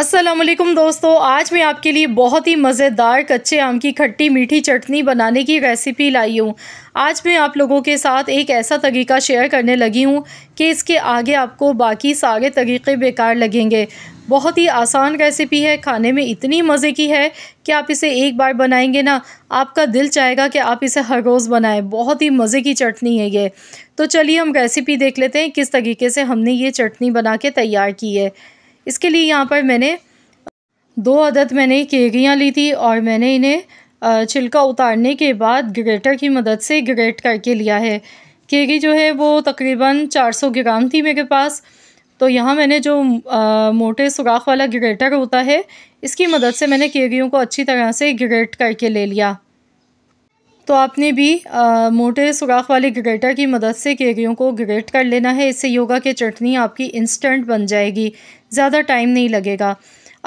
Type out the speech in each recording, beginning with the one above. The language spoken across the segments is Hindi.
असलम दोस्तों आज मैं आपके लिए बहुत ही मज़ेदार कच्चे आम की खट्टी मीठी चटनी बनाने की रेसिपी लाई हूँ आज मैं आप लोगों के साथ एक ऐसा तरीका शेयर करने लगी हूँ कि इसके आगे आपको बाकी सारे तरीक़े बेकार लगेंगे बहुत ही आसान रेसिपी है खाने में इतनी मज़े की है कि आप इसे एक बार बनाएंगे ना आपका दिल चाहेगा कि आप इसे हर रोज़ बनाएं बहुत ही मज़े की चटनी है ये तो चलिए हम रेसिपी देख लेते हैं किस तरीके से हमने ये चटनी बना के तैयार की है इसके लिए यहाँ पर मैंने दो अदद मैंने केगियाँ ली थी और मैंने इन्हें छिलका उतारने के बाद ग्रेटर की मदद से ग्रेट करके लिया है केगी जो है वो तकरीबन 400 ग्राम थी मेरे पास तो यहाँ मैंने जो आ, मोटे सुराख वाला ग्रेटर होता है इसकी मदद से मैंने केगियों को अच्छी तरह से ग्रेट करके ले लिया तो आपने भी आ, मोटे सुराख वाले ग्रेटर की मदद से केरियों को ग्रेट कर लेना है इससे योगा की चटनी आपकी इंस्टेंट बन जाएगी ज़्यादा टाइम नहीं लगेगा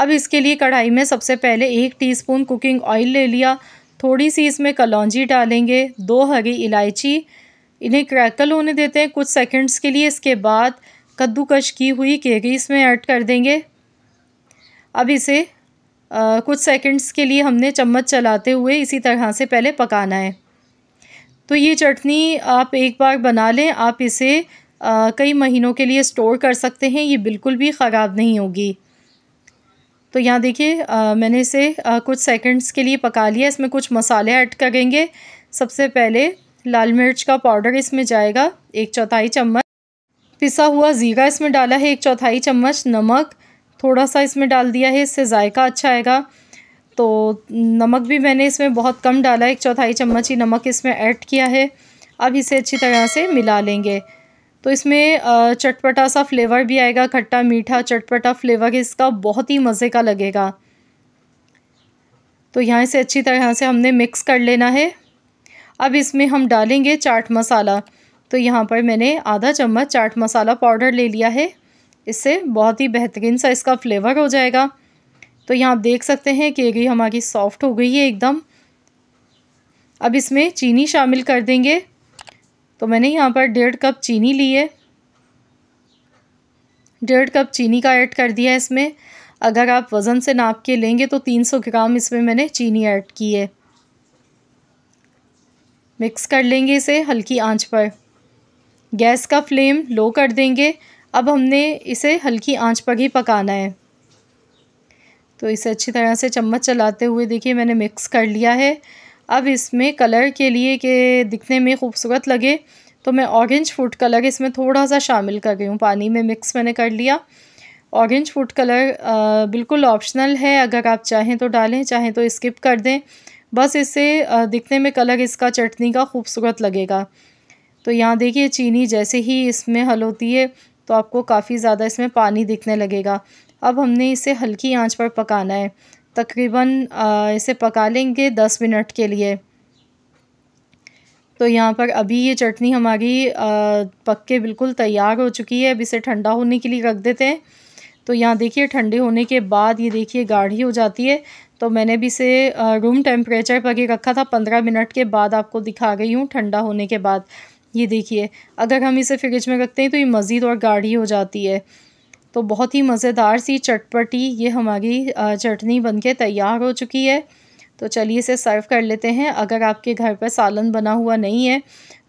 अब इसके लिए कढ़ाई में सबसे पहले एक टीस्पून कुकिंग ऑयल ले लिया थोड़ी सी इसमें कलौजी डालेंगे दो हरी इलायची इन्हें क्रैकल होने देते हैं कुछ सेकंड्स के लिए इसके बाद कद्दूकश की हुई केरी इसमें ऐड कर देंगे अब इसे कुछ सेकंड्स के लिए हमने चम्मच चलाते हुए इसी तरह से पहले पकाना है तो ये चटनी आप एक बार बना लें आप इसे आ, कई महीनों के लिए स्टोर कर सकते हैं ये बिल्कुल भी ख़राब नहीं होगी तो यहाँ देखिए मैंने इसे आ, कुछ सेकंड्स के लिए पका लिया इसमें कुछ मसाले ऐड करेंगे सबसे पहले लाल मिर्च का पाउडर इसमें जाएगा एक चौथाई चम्मच पिसा हुआ ज़ीरा इसमें डाला है एक चौथाई चम्मच नमक थोड़ा सा इसमें डाल दिया है इससे ज़ायका अच्छा आएगा तो नमक भी मैंने इसमें बहुत कम डाला है एक चौथाई चम्मच ही नमक इसमें ऐड किया है अब इसे अच्छी तरह से मिला लेंगे तो इसमें चटपटा सा फ्लेवर भी आएगा खट्टा मीठा चटपटा फ्लेवर इसका बहुत ही मज़े का लगेगा तो यहाँ इसे अच्छी तरह से हमने मिक्स कर लेना है अब इसमें हम डालेंगे चाट मसाला तो यहाँ पर मैंने आधा चम्मच चाट मसाला पाउडर ले लिया है इससे बहुत ही बेहतरीन सा इसका फ्लेवर हो जाएगा तो यहाँ आप देख सकते हैं केरी हमारी सॉफ्ट हो गई है एकदम अब इसमें चीनी शामिल कर देंगे तो मैंने यहाँ पर डेढ़ कप चीनी ली है डेढ़ कप चीनी का ऐड कर दिया है इसमें अगर आप वज़न से नाप के लेंगे तो तीन सौ ग्राम इसमें मैंने चीनी ऐड की है मिक्स कर लेंगे इसे हल्की आंच पर गैस का फ्लेम लो कर देंगे अब हमने इसे हल्की आंच पर ही पकाना है तो इसे अच्छी तरह से चम्मच चलाते हुए देखिए मैंने मिक्स कर लिया है अब इसमें कलर के लिए कि दिखने में खूबसूरत लगे तो मैं ऑरेंज फूड कलर इसमें थोड़ा सा शामिल कर गई हूँ पानी में मिक्स मैंने कर लिया ऑरेंज फूड कलर बिल्कुल ऑप्शनल है अगर आप चाहें तो डालें चाहें तो स्किप कर दें बस इसे दिखने में कलर इसका चटनी का खूबसूरत लगेगा तो यहाँ देखिए चीनी जैसे ही इसमें हल होती है तो आपको काफ़ी ज़्यादा इसमें पानी दिखने लगेगा अब हमने इसे हल्की आंच पर पकाना है तकरीबन इसे पका लेंगे दस मिनट के लिए तो यहाँ पर अभी ये चटनी हमारी पक के बिल्कुल तैयार हो चुकी है अब इसे ठंडा होने के लिए रख देते हैं तो यहाँ देखिए ठंडे होने के बाद ये देखिए गाढ़ी हो जाती है तो मैंने भी इसे रूम टेम्परेचर पर ही रखा था पंद्रह मिनट के बाद आपको दिखा गई हूँ ठंडा होने के बाद ये देखिए अगर हम इसे फ्रिज में रखते हैं तो ये मज़ीद और गाढ़ी हो जाती है तो बहुत ही मज़ेदार सी चटपटी ये हमारी चटनी बनके तैयार हो चुकी है तो चलिए इसे सर्व कर लेते हैं अगर आपके घर पर सालन बना हुआ नहीं है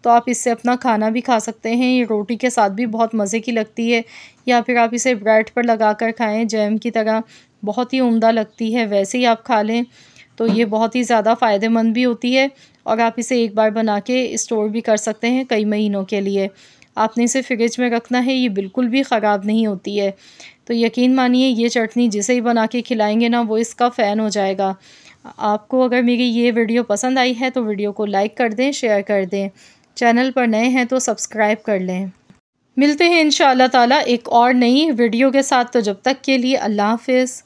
तो आप इससे अपना खाना भी खा सकते हैं ये रोटी के साथ भी बहुत मज़े की लगती है या फिर आप इसे ब्रेड पर लगा कर खाएँ जैम की तरह बहुत ही उमदा लगती है वैसे ही आप खा लें तो ये बहुत ही ज़्यादा फ़ायदेमंद भी होती है और आप इसे एक बार बना के स्टोर भी कर सकते हैं कई महीनों के लिए आपने इसे फ्रिज में रखना है ये बिल्कुल भी ख़राब नहीं होती है तो यकीन मानिए ये चटनी जिसे ही बना के खिलाएंगे ना वो इसका फ़ैन हो जाएगा आपको अगर मेरी ये वीडियो पसंद आई है तो वीडियो को लाइक कर दें शेयर कर दें चैनल पर नए हैं तो सब्सक्राइब कर लें मिलते हैं इन ताला एक और नई वीडियो के साथ तो जब तक के लिए अल्लाह हाफिज़